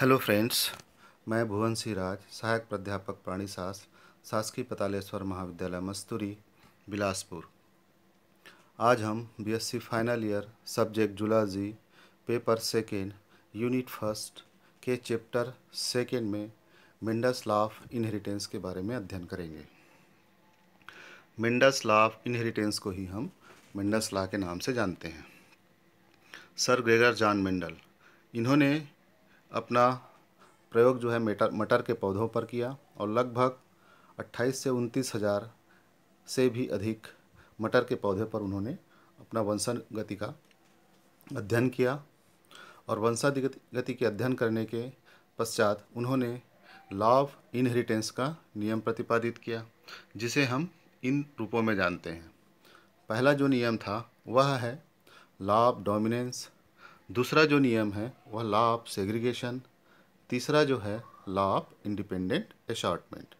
hello friends मैं भुवन सिंह राज सहायक प्राध्यापक प्राणी शासकीय पतालेश्वर महाविद्यालय मस्तूरी बिलासपुर आज हम BSc final year subject zoology paper second unit first के चैप्टर सेकेंड में मिंडस लाफ इनहेरिटेंस के बारे में अध्ययन करेंगे मिंडस लाफ इनहेरिटेंस को ही हम मिंडस ला के नाम से जानते हैं सर ग्रेगर जॉन मिंडल इन्होंने अपना प्रयोग जो है मटर मटर के पौधों पर किया और लगभग 28 से उनतीस हज़ार से भी अधिक मटर के पौधे पर उन्होंने अपना वंशन गति का अध्ययन किया और वंशाधि गति के अध्ययन करने के पश्चात उन्होंने लॉ ऑफ इनहेरिटेंस का नियम प्रतिपादित किया जिसे हम इन रूपों में जानते हैं पहला जो नियम था वह है लॉ ऑफ डोमिनेंस दूसरा जो नियम है वह लॉ ऑफ सेग्रीगेशन तीसरा जो है लॉ ऑफ इंडिपेंडेंट अशॉर्टमेंट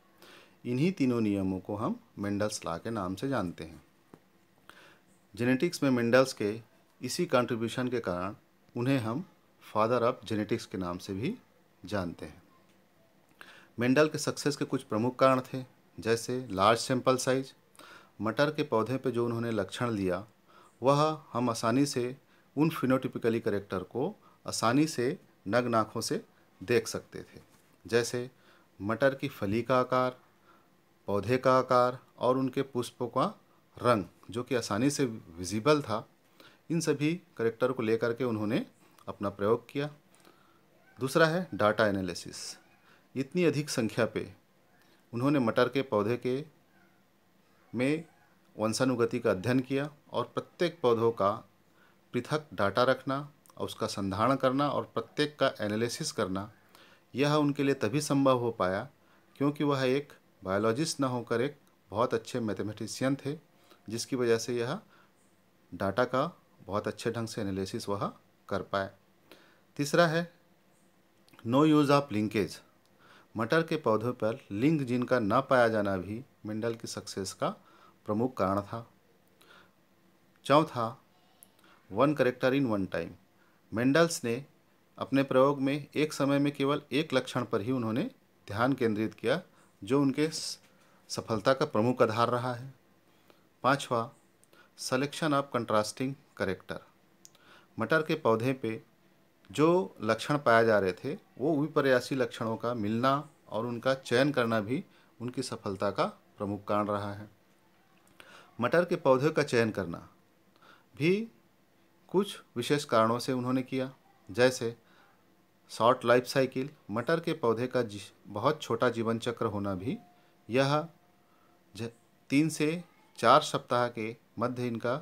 इन्हीं तीनों नियमों को हम मेंडल्स लॉ के नाम से जानते हैं जेनेटिक्स में मेंडल्स के इसी कंट्रीब्यूशन के कारण उन्हें हम फादर ऑफ जेनेटिक्स के नाम से भी जानते हैं मेंडल के सक्सेस के कुछ प्रमुख कारण थे जैसे लार्ज सैंपल साइज मटर के पौधे पर जो उन्होंने लक्षण लिया वह हम आसानी से उन फिनोटिपिकली करेक्टर को आसानी से नग्न आँखों से देख सकते थे जैसे मटर की फली का आकार पौधे का आकार और उनके पुष्पों का रंग जो कि आसानी से विजिबल था इन सभी करेक्टर को लेकर के उन्होंने अपना प्रयोग किया दूसरा है डाटा एनालिसिस इतनी अधिक संख्या पे उन्होंने मटर के पौधे के में वंशानुगति का अध्ययन किया और प्रत्येक पौधों का पृथक डाटा रखना और उसका संधारण करना और प्रत्येक का एनालिसिस करना यह उनके लिए तभी संभव हो पाया क्योंकि वह एक बायोलॉजिस्ट न होकर एक बहुत अच्छे मैथमेटिशियन थे जिसकी वजह से यह डाटा का बहुत अच्छे ढंग से एनालिसिस वह कर पाए तीसरा है नो यूज़ ऑफ लिंकेज मटर के पौधों पर लिंक जिनका ना पाया जाना भी मिंडल की सक्सेस का प्रमुख कारण था चौथा one character in one time Mendel's ने अपने प्रयोग में एक समय में केवल एक लक्षण पर ही उन्होंने ध्यान केंद्रित किया जो उनके सफलता का प्रमुख आधार रहा है पांचवा सलेक्शन ऑफ कंट्रास्टिंग करेक्टर मटर के पौधे पे जो लक्षण पाए जा रहे थे वो विपर्यासी लक्षणों का मिलना और उनका चयन करना भी उनकी सफलता का प्रमुख कारण रहा है मटर के पौधे का चयन करना भी कुछ विशेष कारणों से उन्होंने किया जैसे शॉर्ट लाइफ साइकिल मटर के पौधे का बहुत छोटा जीवन चक्र होना भी यह तीन से चार सप्ताह के मध्य इनका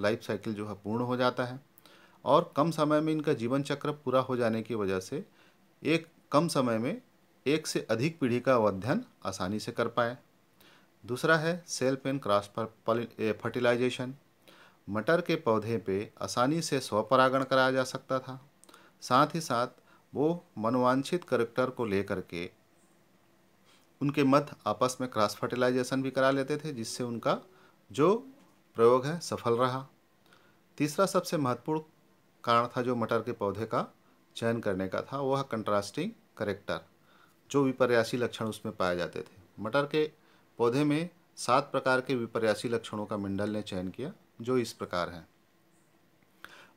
लाइफ साइकिल जो है पूर्ण हो जाता है और कम समय में इनका जीवन चक्र पूरा हो जाने की वजह से एक कम समय में एक से अधिक पीढ़ी का अध्ययन आसानी से कर पाए दूसरा है सेल्फ एंड क्रॉस फर्टिलाइजेशन मटर के पौधे पे आसानी से स्वपरागण कराया जा सकता था साथ ही साथ वो मनोवांछित करेक्टर को लेकर के उनके मत आपस में क्रॉस फर्टिलाइजेशन भी करा लेते थे जिससे उनका जो प्रयोग है सफल रहा तीसरा सबसे महत्वपूर्ण कारण था जो मटर के पौधे का चयन करने का था वह कंट्रास्टिंग करेक्टर जो विपर्यासी लक्षण उसमें पाए जाते थे मटर के पौधे में सात प्रकार के विपर्यासी लक्षणों का मंडल ने चयन किया जो इस प्रकार है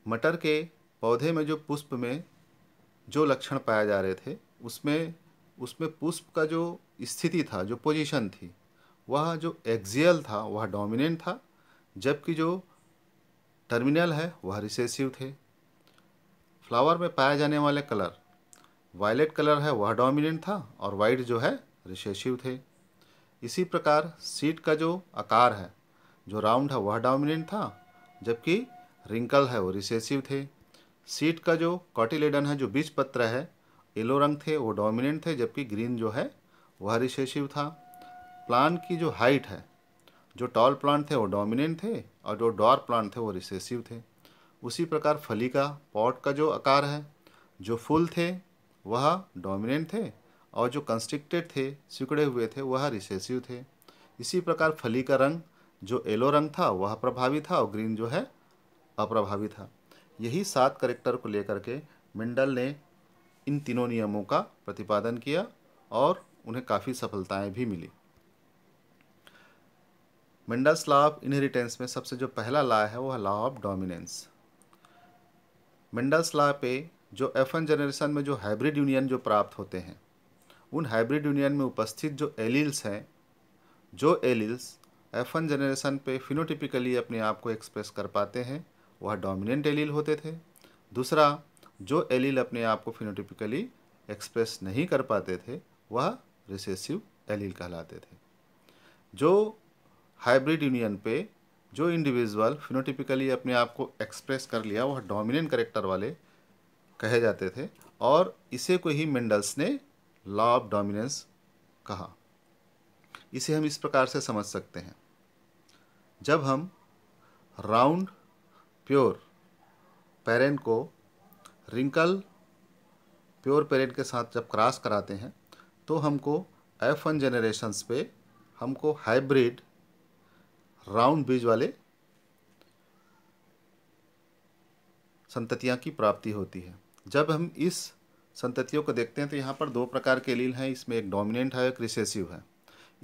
मटर के पौधे में जो पुष्प में जो लक्षण पाए जा रहे थे उसमें उसमें पुष्प का जो स्थिति था जो पोजीशन थी वह जो एक्जियल था वह डोमिनेंट था जबकि जो टर्मिनल है वह रिसेसिव थे फ्लावर में पाए जाने वाले कलर वायलेट कलर है वह डोमिनेंट था और वाइट जो है रिसेसिव थे इसी प्रकार सीट का जो आकार है जो राउंड है वह डोमिनेंट था जबकि रिंकल है वो रिसेसिव थे सीट का जो कॉटिलेडन है जो बीज पत्र है येलो रंग थे वो डोमिनेंट थे जबकि ग्रीन जो है वह रिसेसिव था प्लांट की जो हाइट है जो टॉल प्लांट थे वो डोमिनेंट थे और जो डॉर प्लांट थे वो रिसेसिव थे उसी प्रकार फली का पॉट का जो आकार है जो फूल थे वह डोमिनेंट थे और जो कंस्ट्रिक्टेड थे सिकड़े हुए थे वह रिसेसिव थे इसी प्रकार फली का रंग जो येलो रंग था वह प्रभावी था और ग्रीन जो है अप्रभावी था यही सात करेक्टर को लेकर के मिंडल ने इन तीनों नियमों का प्रतिपादन किया और उन्हें काफ़ी सफलताएं भी मिली मिंडल्स लॉ ऑफ इनहेरिटेंस में सबसे जो पहला लॉ है वह law of dominance Mendel's law पे जो एफ एन जनरेशन में जो हाइब्रिड यूनियन जो प्राप्त होते हैं उन हाइब्रिड यूनियन में उपस्थित जो एलिल्स हैं जो एलिल्स एफ वन जनरेशन पे फिनोटिपिकली अपने आप को एक्सप्रेस कर पाते हैं वह डोमिनेंट एलील होते थे दूसरा जो एलील अपने आप को फिनोटिपिकली एक्सप्रेस नहीं कर पाते थे वह रिसेसिव एलील कहलाते थे जो हाइब्रिड यूनियन पे जो इंडिविजुअल फिनोटिपिकली अपने आप को एक्सप्रेस कर लिया वह डोमिनेंट करेक्टर वाले कहे जाते थे और इसे को ही मेंडल्स ने लॉ ऑफ डोमिनेंस कहा इसे हम इस प्रकार से समझ सकते हैं जब हम राउंड प्योर पेरेंट को रिंकल प्योर पेरेंट के साथ जब क्रॉस कराते हैं तो हमको एफ वन जेनरेशन्स पे हमको हाइब्रिड राउंड बीज वाले संततियाँ की प्राप्ति होती है जब हम इस संततियों को देखते हैं तो यहाँ पर दो प्रकार के लील हैं इसमें एक डोमिनेंट है एक रिसेसिव है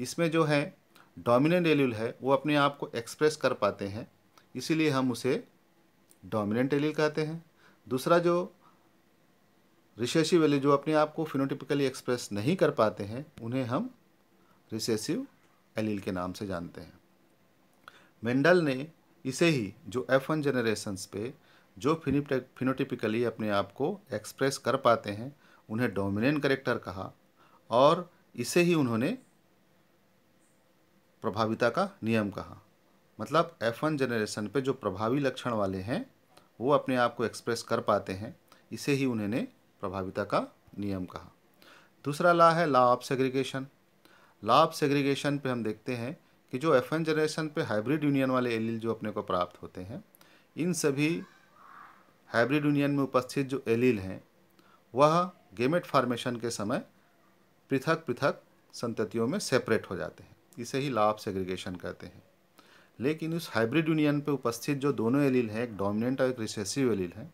इसमें जो है डोमिनेंट एल्यूल है वो अपने आप को एक्सप्रेस कर पाते हैं इसीलिए हम उसे डोमिनेंट एल्यूल कहते हैं दूसरा जो रिसेसिव एलील जो अपने आप को फिनोटिपिकली एक्सप्रेस नहीं कर पाते हैं उन्हें हम रिसेसिव एलील के नाम से जानते हैं मेंडल ने इसे ही जो एफ वन जनरेशन्स पे जो फिनोटिपिकली अपने आप को एक्सप्रेस कर पाते हैं उन्हें डोमिनेंट करेक्टर कहा और इसे ही उन्होंने प्रभाविता का नियम कहा मतलब एफ वन जनरेशन पर जो प्रभावी लक्षण वाले हैं वो अपने आप को एक्सप्रेस कर पाते हैं इसे ही उन्होंने प्रभाविता का नियम कहा दूसरा ला है law of segregation law of segregation पे हम देखते हैं कि जो एफ एन जनरेशन पे हाइब्रिड यूनियन वाले एलिल जो अपने को प्राप्त होते हैं इन सभी हाइब्रिड यूनियन में उपस्थित जो एलिल हैं वह गेमेट फार्मेशन के समय पृथक पृथक संततियों में सेपरेट हो जाते हैं इसे ही लाभ सेग्रीगेशन कहते हैं लेकिन उस हाइब्रिड यूनियन पे उपस्थित जो दोनों एलील हैं एक डोमिनेंट और एक रिसेसिव एलील हैं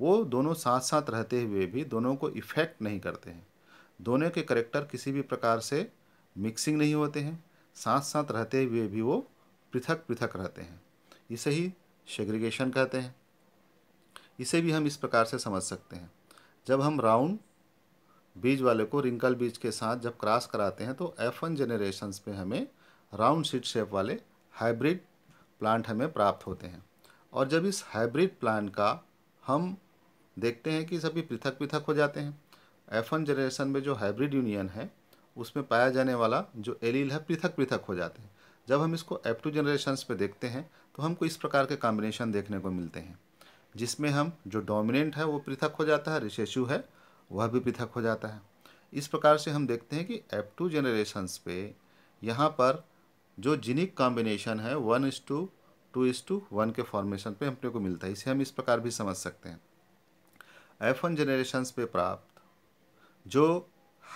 वो दोनों साथ साथ रहते हुए भी दोनों को इफ़ेक्ट नहीं करते हैं दोनों के करेक्टर किसी भी प्रकार से मिक्सिंग नहीं होते हैं साथ साथ रहते हुए भी वो पृथक पृथक रहते हैं इसे ही सेग्रीगेशन कहते हैं इसे भी हम इस प्रकार से समझ सकते हैं जब हम राउंड बीज वाले को रिंकल बीज के साथ जब क्रॉस कराते हैं तो एफ वन जेनरेशन्स में हमें राउंड सीट शेप वाले हाइब्रिड प्लांट हमें प्राप्त होते हैं और जब इस हाइब्रिड प्लांट का हम देखते हैं कि सभी पृथक पृथक हो जाते हैं एफ वन जेनरेशन में जो हाइब्रिड यूनियन है उसमें पाया जाने वाला जो एलील है पृथक पृथक हो जाते हैं जब हम इसको एफ टू जनरेशन्स पर देखते हैं तो हमको इस प्रकार के कॉम्बिनेशन देखने को मिलते हैं जिसमें हम जो डोमिनेंट है वो पृथक हो जाता है रिशेशु है वह भी पृथक हो जाता है इस प्रकार से हम देखते हैं कि एप टू जेनरेशन्स पे यहाँ पर जो जिनिक कॉम्बिनेशन है one is to two is to one के फॉर्मेशन पे अपने को मिलता है इसे हम इस प्रकार भी समझ सकते हैं एफ वन जेनरेशन्स पे प्राप्त जो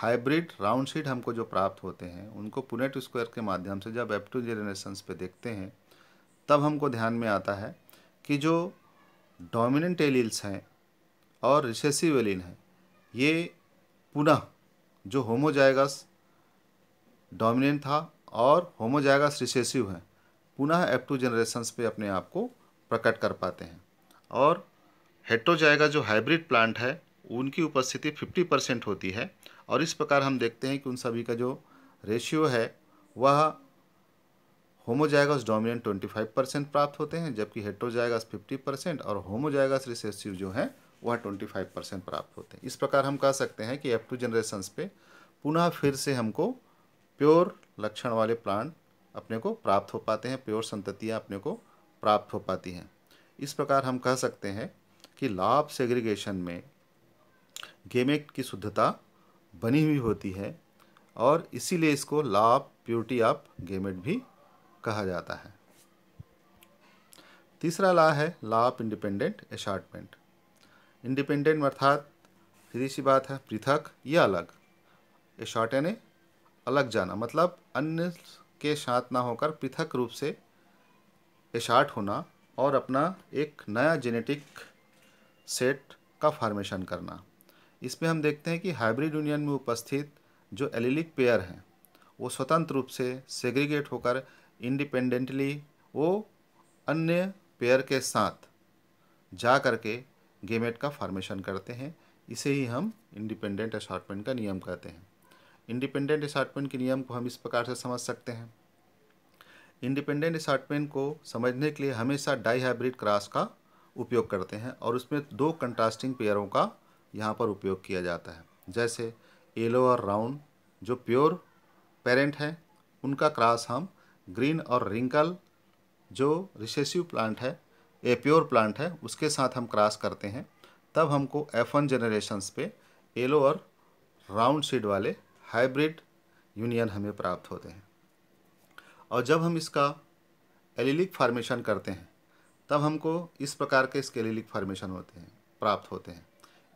हाइब्रिड राउंड शीट हमको जो प्राप्त होते हैं उनको पुनेट स्क्वायर के माध्यम से जब एफ टू जेनरेशन्स पे देखते हैं तब हमको ध्यान में आता है कि जो डोमिनेंट एलील्स हैं और रिसेसिव एलिन हैं ये पुनः जो होमोजाइगस डोमिनेंट था और होमोजाइगस रिसेसिव है पुनः एफ टू जनरेशन्स पे अपने आप को प्रकट कर पाते हैं और हेट्रोजाइगा जो हाइब्रिड प्लांट है उनकी उपस्थिति 50 परसेंट होती है और इस प्रकार हम देखते हैं कि उन सभी का जो रेशियो है वह होमोजाइगस डोमिनेंट 25 परसेंट प्राप्त होते हैं जबकि हेट्रोजाइगस 50 परसेंट और होमोजाइगस रिसेसिव जो हैं वह ट्वेंटी फाइव परसेंट प्राप्त होते हैं इस प्रकार हम कह सकते हैं कि एफ टू जनरेशन पे पुनः फिर से हमको प्योर लक्षण वाले प्लांट अपने को प्राप्त हो पाते हैं प्योर संततियाँ अपने को प्राप्त हो पाती हैं इस प्रकार हम कह सकते हैं कि लाभ सेग्रीगेशन में गेमेट की शुद्धता बनी हुई होती है और इसीलिए इसको लाभ प्योरिटी ऑफ गेमेट भी कहा जाता है तीसरा ला है लाभ इंडिपेंडेंट एशार्टमेंट इंडिपेंडेंट अर्थात सीधी सी बात है पृथक या अलग ये शॉर्ट यानी अलग जाना मतलब अन्य के साथ ना होकर पृथक रूप से एशार्ट होना और अपना एक नया जेनेटिक सेट का फॉर्मेशन करना इसमें हम देखते हैं कि हाइब्रिड यूनियन में उपस्थित जो एलिलिक पेयर हैं वो स्वतंत्र रूप से सेग्रीगेट होकर इंडिपेंडेंटली वो अन्य पेयर के साथ जा करके गेमेट का फॉर्मेशन करते हैं इसे ही हम इंडिपेंडेंट असार्टमेंट का नियम कहते हैं इंडिपेंडेंट असार्टमेंट के नियम को हम इस प्रकार से समझ सकते हैं इंडिपेंडेंट असार्टमेंट को समझने के लिए हमेशा डाई हाइब्रिड क्रास का उपयोग करते हैं और उसमें दो कंट्रास्टिंग पेयरों का यहाँ पर उपयोग किया जाता है जैसे येलो और राउंड जो प्योर पेरेंट हैं उनका क्रास हम ग्रीन और रिंकल जो रिसेसिव प्लांट है ए प्योर प्लांट है उसके साथ हम क्रॉस करते हैं तब हमको एफ वन जनरेशन्स पे येलो और राउंड सीड वाले हाइब्रिड यूनियन हमें प्राप्त होते हैं और जब हम इसका एलिलिक फार्मेशन करते हैं तब हमको इस प्रकार के इसके एलिलिक फार्मेशन होते हैं प्राप्त होते हैं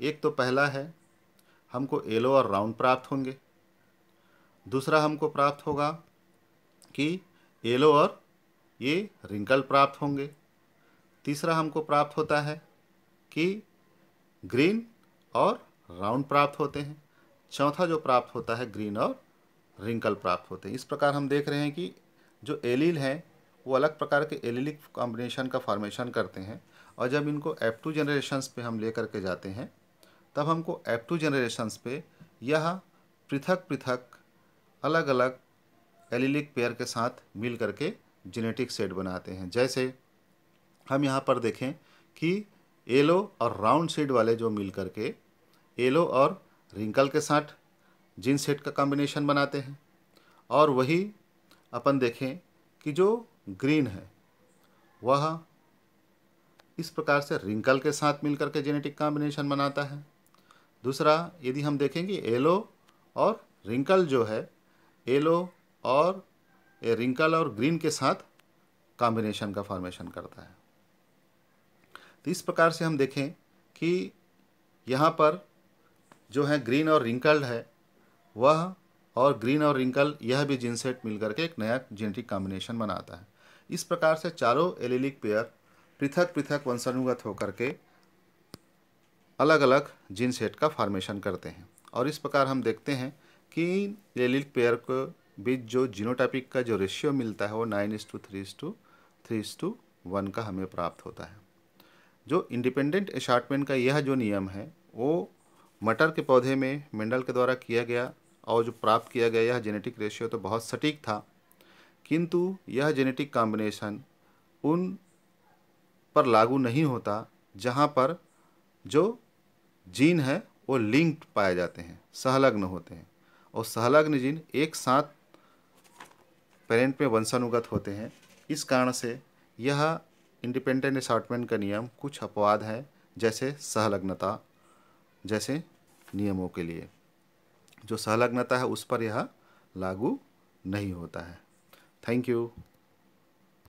एक तो पहला है हमको येलो और राउंड प्राप्त होंगे दूसरा हमको प्राप्त होगा कि येलो और ये रिंकल प्राप्त होंगे तीसरा हमको प्राप्त होता है कि ग्रीन और राउंड प्राप्त होते हैं चौथा जो प्राप्त होता है ग्रीन और रिंकल प्राप्त होते हैं इस प्रकार हम देख रहे हैं कि जो एलील हैं वो अलग प्रकार के एलिलिक कॉम्बिनेशन का फॉर्मेशन करते हैं और जब इनको एफ टू जनरेशन्स पे हम ले करके जाते हैं तब हमको एफ टू जनरेशन्स पे यह पृथक पृथक अलग अलग एलिलिक पेयर के साथ मिल करके जेनेटिक सेट बनाते हैं जैसे हम यहाँ पर देखें कि येलो और राउंड सेड वाले जो मिल करके येलो और रिंकल के साथ जिन सेट का कॉम्बिनेशन बनाते हैं और वही अपन देखें कि जो ग्रीन है वह इस प्रकार से रिंकल के साथ मिलकर के जेनेटिक कॉम्बिनेशन बनाता है दूसरा यदि हम देखेंगे येलो और रिंकल जो है येलो और रिंकल और ग्रीन के साथ कॉम्बिनेशन का फॉर्मेशन करता है तो इस प्रकार से हम देखें कि यहाँ पर जो है ग्रीन और रिंकल्ड है वह और ग्रीन और रिंकल यह भी जिनसेट मिलकर के एक नया जेनेटिक कॉम्बिनेशन बनाता है इस प्रकार से चारों एलिलिक पेयर पृथक पृथक वंशानुगत होकर के अलग अलग जिनसेट का फार्मेशन करते हैं और इस प्रकार हम देखते हैं कि एलिलिक पेयर के बीच जो जीनोटापिक का जो रेशियो मिलता है वो nine is to three is to three is to one का हमें प्राप्त होता है जो इंडिपेंडेंट अशार्टमेंट का यह जो नियम है वो मटर के पौधे में मेंडल के द्वारा किया गया और जो प्राप्त किया गया यह जेनेटिक रेशियो तो बहुत सटीक था किंतु यह जेनेटिक कॉम्बिनेशन उन पर लागू नहीं होता जहाँ पर जो जीन है वो लिंक्ड पाए जाते हैं सहलग्न होते हैं और सहलग्न जीन एक साथ पेरेंट में वंशानुगत होते हैं इस कारण से यह इंडिपेंडेंट असार्टमेंट का नियम कुछ अपवाद हैं जैसे सहलग्नता जैसे नियमों के लिए जो सहलग्नता है उस पर यह लागू नहीं होता है थैंक यू